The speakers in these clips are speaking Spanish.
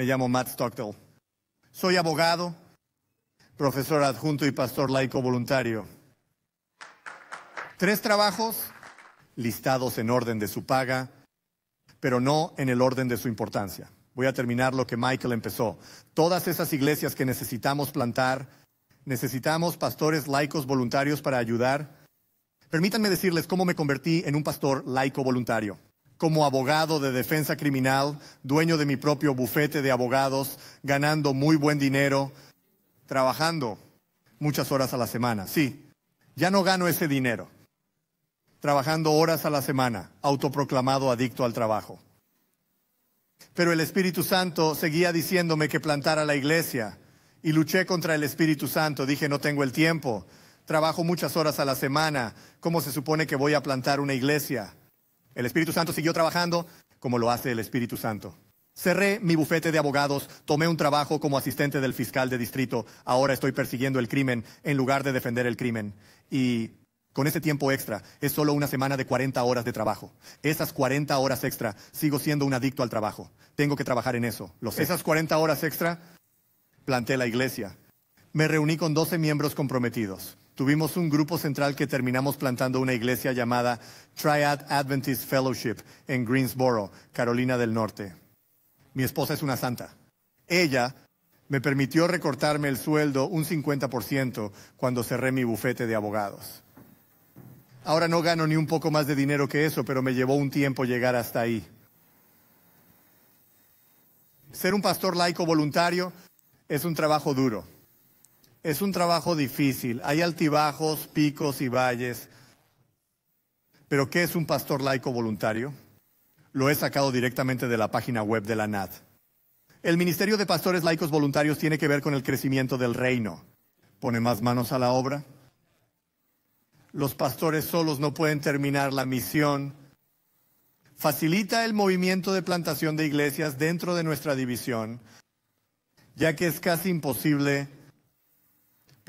Me llamo Matt Stocktel. Soy abogado, profesor adjunto y pastor laico voluntario. Tres trabajos listados en orden de su paga, pero no en el orden de su importancia. Voy a terminar lo que Michael empezó. Todas esas iglesias que necesitamos plantar, necesitamos pastores laicos voluntarios para ayudar. Permítanme decirles cómo me convertí en un pastor laico voluntario como abogado de defensa criminal, dueño de mi propio bufete de abogados, ganando muy buen dinero, trabajando muchas horas a la semana. Sí, ya no gano ese dinero. Trabajando horas a la semana, autoproclamado adicto al trabajo. Pero el Espíritu Santo seguía diciéndome que plantara la iglesia y luché contra el Espíritu Santo. Dije, no tengo el tiempo, trabajo muchas horas a la semana, ¿cómo se supone que voy a plantar una iglesia? El Espíritu Santo siguió trabajando como lo hace el Espíritu Santo. Cerré mi bufete de abogados, tomé un trabajo como asistente del fiscal de distrito, ahora estoy persiguiendo el crimen en lugar de defender el crimen. Y con ese tiempo extra es solo una semana de 40 horas de trabajo. Esas 40 horas extra sigo siendo un adicto al trabajo. Tengo que trabajar en eso. Esas 40 horas extra planté la iglesia. Me reuní con 12 miembros comprometidos tuvimos un grupo central que terminamos plantando una iglesia llamada Triad Adventist Fellowship en Greensboro, Carolina del Norte. Mi esposa es una santa. Ella me permitió recortarme el sueldo un 50% cuando cerré mi bufete de abogados. Ahora no gano ni un poco más de dinero que eso, pero me llevó un tiempo llegar hasta ahí. Ser un pastor laico voluntario es un trabajo duro. Es un trabajo difícil, hay altibajos, picos y valles. Pero ¿qué es un pastor laico voluntario? Lo he sacado directamente de la página web de la NAD. El Ministerio de Pastores Laicos Voluntarios tiene que ver con el crecimiento del reino. Pone más manos a la obra. Los pastores solos no pueden terminar la misión. Facilita el movimiento de plantación de iglesias dentro de nuestra división, ya que es casi imposible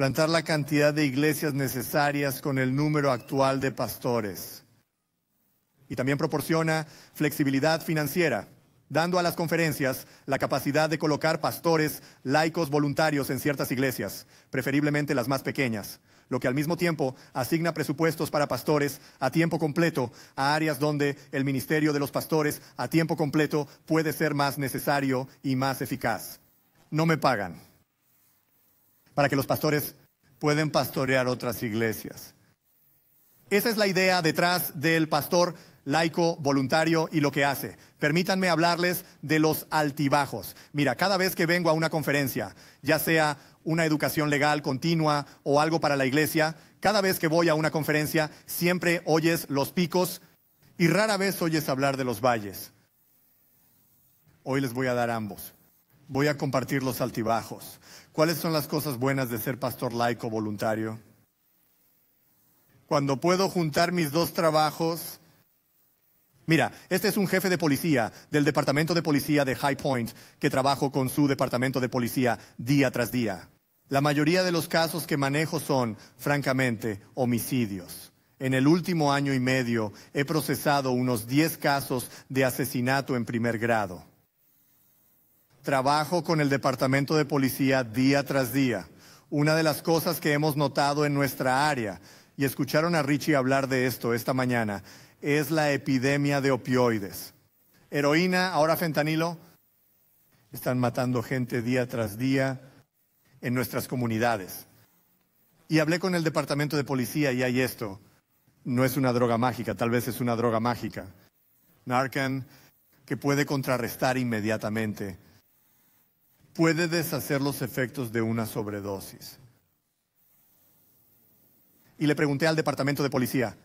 plantar la cantidad de iglesias necesarias con el número actual de pastores. Y también proporciona flexibilidad financiera, dando a las conferencias la capacidad de colocar pastores laicos voluntarios en ciertas iglesias, preferiblemente las más pequeñas, lo que al mismo tiempo asigna presupuestos para pastores a tiempo completo a áreas donde el ministerio de los pastores a tiempo completo puede ser más necesario y más eficaz. No me pagan para que los pastores puedan pastorear otras iglesias. Esa es la idea detrás del pastor laico, voluntario y lo que hace. Permítanme hablarles de los altibajos. Mira, cada vez que vengo a una conferencia, ya sea una educación legal continua o algo para la iglesia, cada vez que voy a una conferencia siempre oyes los picos y rara vez oyes hablar de los valles. Hoy les voy a dar ambos voy a compartir los altibajos. ¿Cuáles son las cosas buenas de ser pastor laico voluntario? Cuando puedo juntar mis dos trabajos, Mira, este es un jefe de policía del departamento de policía de High Point que trabajo con su departamento de policía día tras día. La mayoría de los casos que manejo son, francamente, homicidios. En el último año y medio he procesado unos 10 casos de asesinato en primer grado. Trabajo con el Departamento de Policía día tras día. Una de las cosas que hemos notado en nuestra área, y escucharon a Richie hablar de esto esta mañana, es la epidemia de opioides. Heroína, ahora fentanilo, están matando gente día tras día en nuestras comunidades. Y hablé con el departamento de policía y hay esto. No es una droga mágica, tal vez es una droga mágica. Narcan, que puede contrarrestar inmediatamente puede deshacer los efectos de una sobredosis. Y le pregunté al departamento de policía,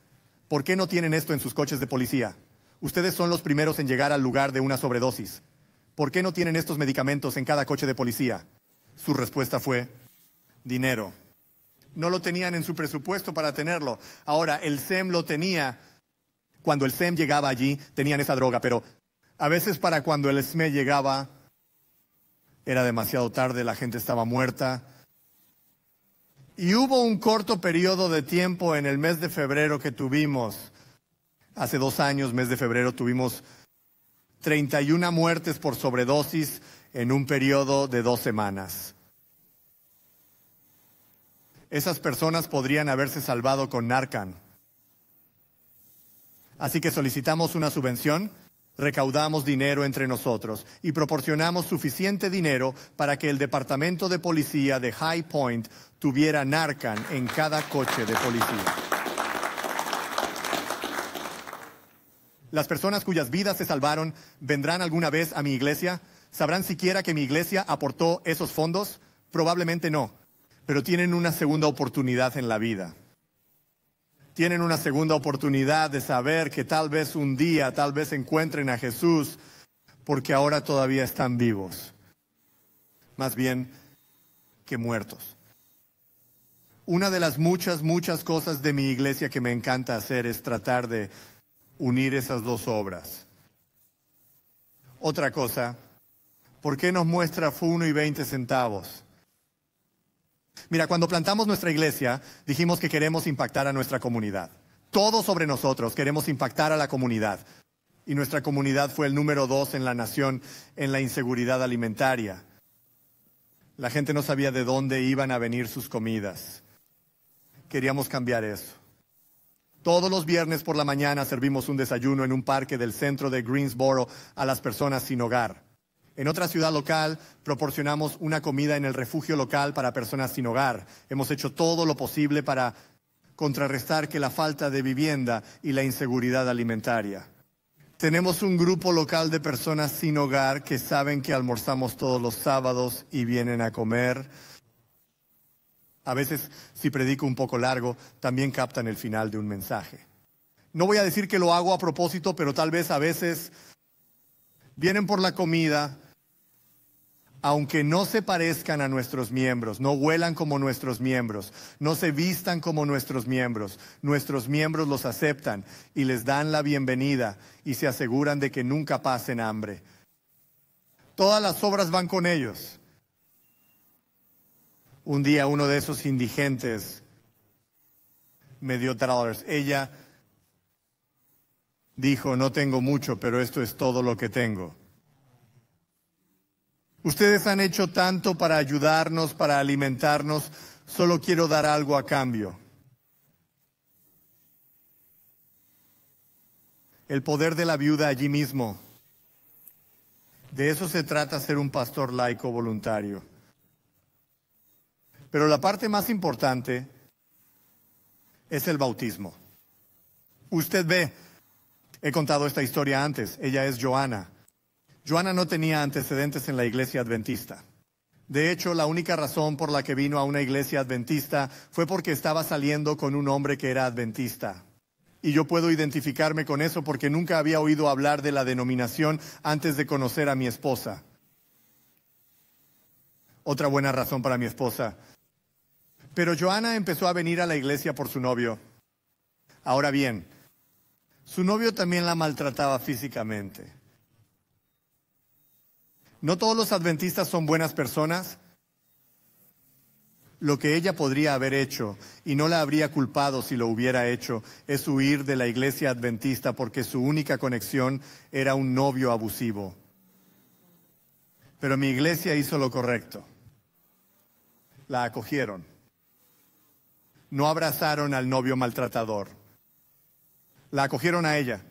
¿por qué no tienen esto en sus coches de policía? Ustedes son los primeros en llegar al lugar de una sobredosis. ¿Por qué no tienen estos medicamentos en cada coche de policía? Su respuesta fue, dinero. No lo tenían en su presupuesto para tenerlo. Ahora, el SEM lo tenía. Cuando el SEM llegaba allí, tenían esa droga, pero a veces para cuando el SME llegaba, era demasiado tarde, la gente estaba muerta. Y hubo un corto periodo de tiempo en el mes de febrero que tuvimos, hace dos años, mes de febrero, tuvimos 31 muertes por sobredosis en un periodo de dos semanas. Esas personas podrían haberse salvado con Narcan. Así que solicitamos una subvención Recaudamos dinero entre nosotros y proporcionamos suficiente dinero para que el departamento de policía de High Point tuviera Narcan en cada coche de policía. Las personas cuyas vidas se salvaron vendrán alguna vez a mi iglesia. ¿Sabrán siquiera que mi iglesia aportó esos fondos? Probablemente no, pero tienen una segunda oportunidad en la vida tienen una segunda oportunidad de saber que tal vez un día, tal vez encuentren a Jesús, porque ahora todavía están vivos, más bien que muertos. Una de las muchas, muchas cosas de mi iglesia que me encanta hacer es tratar de unir esas dos obras. Otra cosa, ¿por qué nos muestra Funo y Veinte centavos? Mira, cuando plantamos nuestra iglesia, dijimos que queremos impactar a nuestra comunidad. Todo sobre nosotros queremos impactar a la comunidad. Y nuestra comunidad fue el número dos en la nación en la inseguridad alimentaria. La gente no sabía de dónde iban a venir sus comidas. Queríamos cambiar eso. Todos los viernes por la mañana servimos un desayuno en un parque del centro de Greensboro a las personas sin hogar. En otra ciudad local proporcionamos una comida en el refugio local para personas sin hogar. Hemos hecho todo lo posible para contrarrestar que la falta de vivienda y la inseguridad alimentaria. Tenemos un grupo local de personas sin hogar que saben que almorzamos todos los sábados y vienen a comer. A veces, si predico un poco largo, también captan el final de un mensaje. No voy a decir que lo hago a propósito, pero tal vez a veces vienen por la comida, aunque no se parezcan a nuestros miembros, no huelan como nuestros miembros, no se vistan como nuestros miembros, nuestros miembros los aceptan y les dan la bienvenida y se aseguran de que nunca pasen hambre. Todas las obras van con ellos. Un día uno de esos indigentes me dio dólares. Ella dijo, no tengo mucho, pero esto es todo lo que tengo. Ustedes han hecho tanto para ayudarnos, para alimentarnos. Solo quiero dar algo a cambio. El poder de la viuda allí mismo. De eso se trata ser un pastor laico voluntario. Pero la parte más importante es el bautismo. Usted ve, he contado esta historia antes, ella es Joana. Joana no tenía antecedentes en la iglesia adventista. De hecho, la única razón por la que vino a una iglesia adventista fue porque estaba saliendo con un hombre que era adventista. Y yo puedo identificarme con eso porque nunca había oído hablar de la denominación antes de conocer a mi esposa. Otra buena razón para mi esposa. Pero Joana empezó a venir a la iglesia por su novio. Ahora bien, su novio también la maltrataba físicamente. No todos los adventistas son buenas personas. Lo que ella podría haber hecho, y no la habría culpado si lo hubiera hecho, es huir de la iglesia adventista porque su única conexión era un novio abusivo. Pero mi iglesia hizo lo correcto. La acogieron. No abrazaron al novio maltratador. La acogieron a ella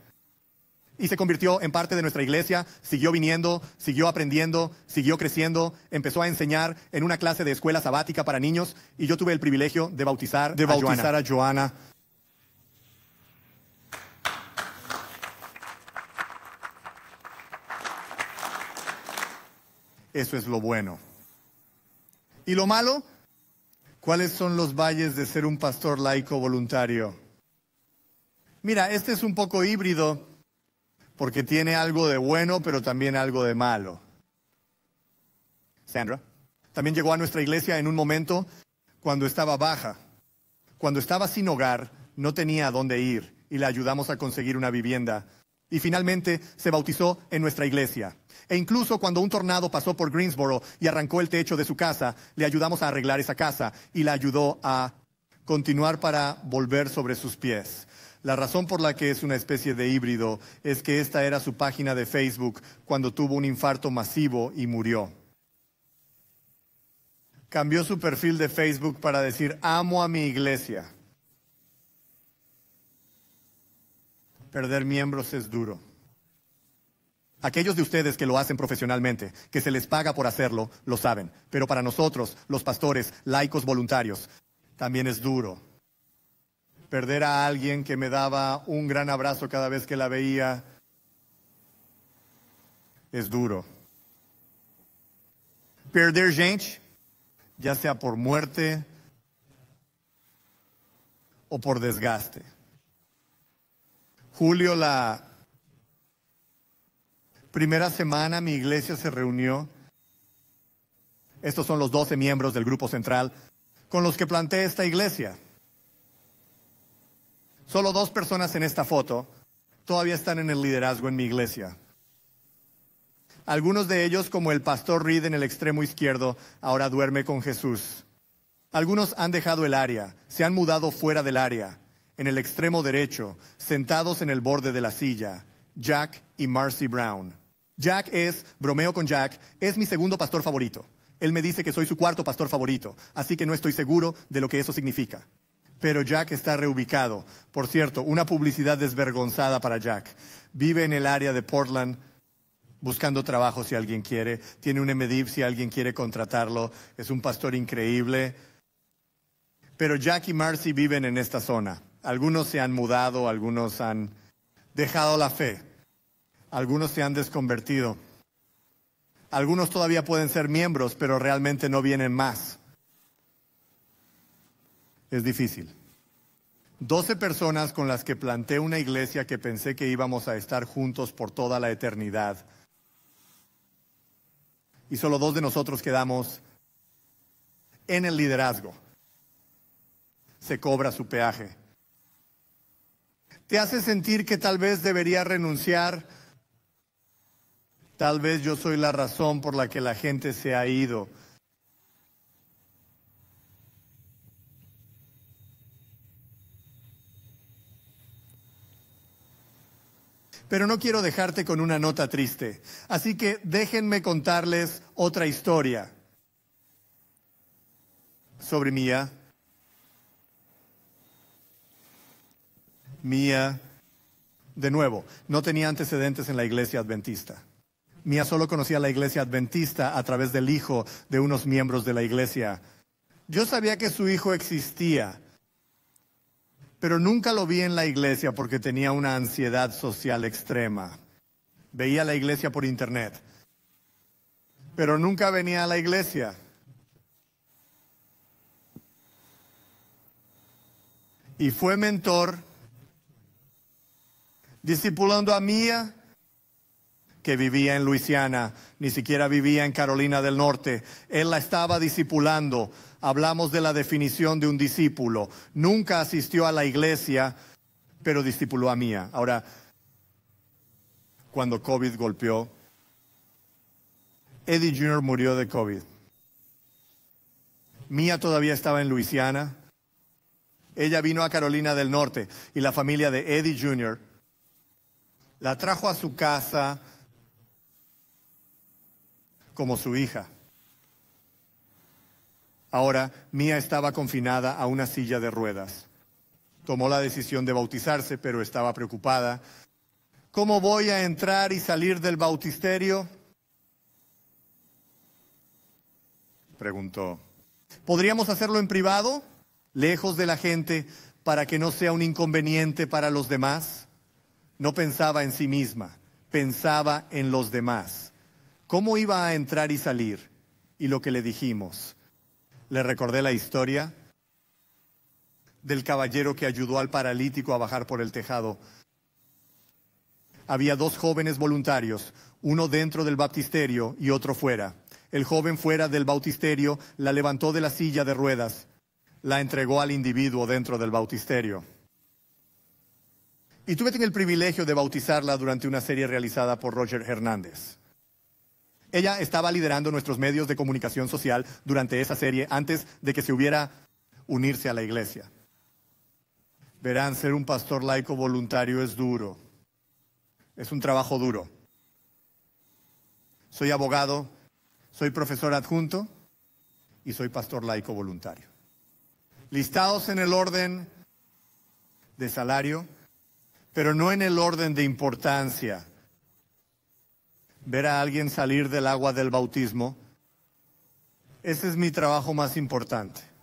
y se convirtió en parte de nuestra iglesia, siguió viniendo, siguió aprendiendo, siguió creciendo, empezó a enseñar en una clase de escuela sabática para niños y yo tuve el privilegio de bautizar, bautizar A Joana. Eso es lo bueno. ¿Y lo malo? ¿Cuáles son los valles de ser un pastor laico voluntario? Mira, este es un poco híbrido porque tiene algo de bueno, pero también algo de malo. Sandra también llegó a nuestra iglesia en un momento cuando estaba baja, cuando estaba sin hogar, no tenía a dónde ir y la ayudamos a conseguir una vivienda. Y finalmente se bautizó en nuestra iglesia. E incluso cuando un tornado pasó por Greensboro y arrancó el techo de su casa, le ayudamos a arreglar esa casa y la ayudó a continuar para volver sobre sus pies. La razón por la que es una especie de híbrido es que esta era su página de Facebook cuando tuvo un infarto masivo y murió. Cambió su perfil de Facebook para decir, amo a mi iglesia. Perder miembros es duro. Aquellos de ustedes que lo hacen profesionalmente, que se les paga por hacerlo, lo saben. Pero para nosotros, los pastores, laicos voluntarios, también es duro perder a alguien que me daba un gran abrazo cada vez que la veía es duro. Perder gente, ya sea por muerte o por desgaste. Julio, la primera semana mi iglesia se reunió. Estos son los 12 miembros del grupo central con los que planteé esta iglesia. Solo dos personas en esta foto todavía están en el liderazgo en mi iglesia. Algunos de ellos, como el pastor Reed en el extremo izquierdo, ahora duerme con Jesús. Algunos han dejado el área, se han mudado fuera del área, en el extremo derecho, sentados en el borde de la silla, Jack y Marcy Brown. Jack es, bromeo con Jack, es mi segundo pastor favorito. Él me dice que soy su cuarto pastor favorito, así que no estoy seguro de lo que eso significa pero Jack está reubicado. Por cierto, una publicidad desvergonzada para Jack. Vive en el área de Portland buscando trabajo si alguien quiere, tiene un MDIV si alguien quiere contratarlo, es un pastor increíble. Pero Jack y Marcy viven en esta zona. Algunos se han mudado, algunos han dejado la fe, algunos se han desconvertido, algunos todavía pueden ser miembros, pero realmente no vienen más es difícil. Doce personas con las que planté una iglesia que pensé que íbamos a estar juntos por toda la eternidad. Y solo dos de nosotros quedamos en el liderazgo. Se cobra su peaje. Te hace sentir que tal vez debería renunciar. Tal vez yo soy la razón por la que la gente se ha ido. pero no quiero dejarte con una nota triste. Así que déjenme contarles otra historia sobre Mía. Mía, de nuevo, no tenía antecedentes en la iglesia adventista. Mía solo conocía la iglesia adventista a través del hijo de unos miembros de la iglesia. Yo sabía que su hijo existía, pero nunca lo vi en la iglesia porque tenía una ansiedad social extrema. Veía la iglesia por internet, pero nunca venía a la iglesia. Y fue mentor, discipulando a Mía que vivía en Luisiana, ni siquiera vivía en Carolina del Norte. Él la estaba discipulando. Hablamos de la definición de un discípulo. Nunca asistió a la iglesia, pero discipuló a Mía. Ahora, cuando COVID golpeó, Eddie Jr. murió de COVID. Mía todavía estaba en Luisiana. Ella vino a Carolina del Norte y la familia de Eddie Jr. la trajo a su casa, como su hija. Ahora, Mía estaba confinada a una silla de ruedas. Tomó la decisión de bautizarse, pero estaba preocupada. ¿Cómo voy a entrar y salir del bautisterio? Preguntó. ¿Podríamos hacerlo en privado, lejos de la gente, para que no sea un inconveniente para los demás? No pensaba en sí misma, pensaba en los demás cómo iba a entrar y salir y lo que le dijimos. Le recordé la historia del caballero que ayudó al paralítico a bajar por el tejado. Había dos jóvenes voluntarios, uno dentro del baptisterio y otro fuera. El joven fuera del bautisterio la levantó de la silla de ruedas, la entregó al individuo dentro del bautisterio. Y tuve el privilegio de bautizarla durante una serie realizada por Roger Hernández. Ella estaba liderando nuestros medios de comunicación social durante esa serie antes de que se hubiera unirse a la iglesia. Verán, ser un pastor laico voluntario es duro. Es un trabajo duro. Soy abogado, soy profesor adjunto y soy pastor laico voluntario. Listados en el orden de salario, pero no en el orden de importancia ver a alguien salir del agua del bautismo, ese es mi trabajo más importante.